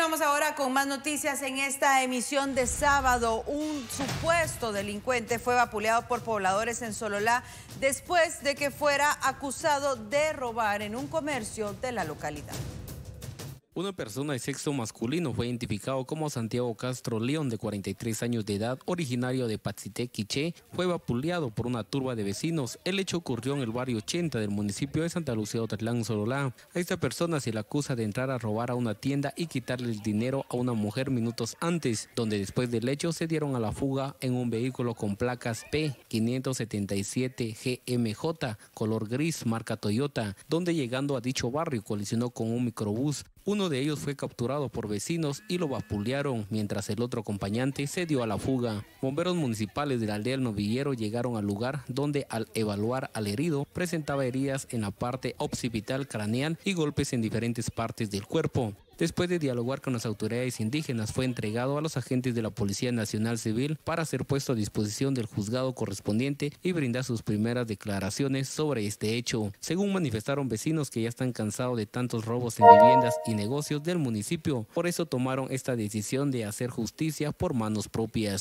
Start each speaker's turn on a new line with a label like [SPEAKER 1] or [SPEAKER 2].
[SPEAKER 1] Continuamos ahora con más noticias en esta emisión de sábado. Un supuesto delincuente fue vapuleado por pobladores en Sololá después de que fuera acusado de robar en un comercio de la localidad.
[SPEAKER 2] Una persona de sexo masculino fue identificado como Santiago Castro León, de 43 años de edad, originario de Patzité, Quiché, fue vapuleado por una turba de vecinos. El hecho ocurrió en el barrio 80 del municipio de Santa Lucía, Otatlán, Sololá. A esta persona se le acusa de entrar a robar a una tienda y quitarle el dinero a una mujer minutos antes, donde después del hecho se dieron a la fuga en un vehículo con placas P577GMJ, color gris, marca Toyota, donde llegando a dicho barrio colisionó con un microbús. Uno de ellos fue capturado por vecinos y lo vapulearon, mientras el otro acompañante se dio a la fuga. Bomberos municipales de la aldea del Novillero llegaron al lugar donde al evaluar al herido presentaba heridas en la parte occipital craneal y golpes en diferentes partes del cuerpo. Después de dialogar con las autoridades indígenas, fue entregado a los agentes de la Policía Nacional Civil para ser puesto a disposición del juzgado correspondiente y brindar sus primeras declaraciones sobre este hecho. Según manifestaron vecinos que ya están cansados de tantos robos en viviendas y negocios del municipio, por eso tomaron esta decisión de hacer justicia por manos propias.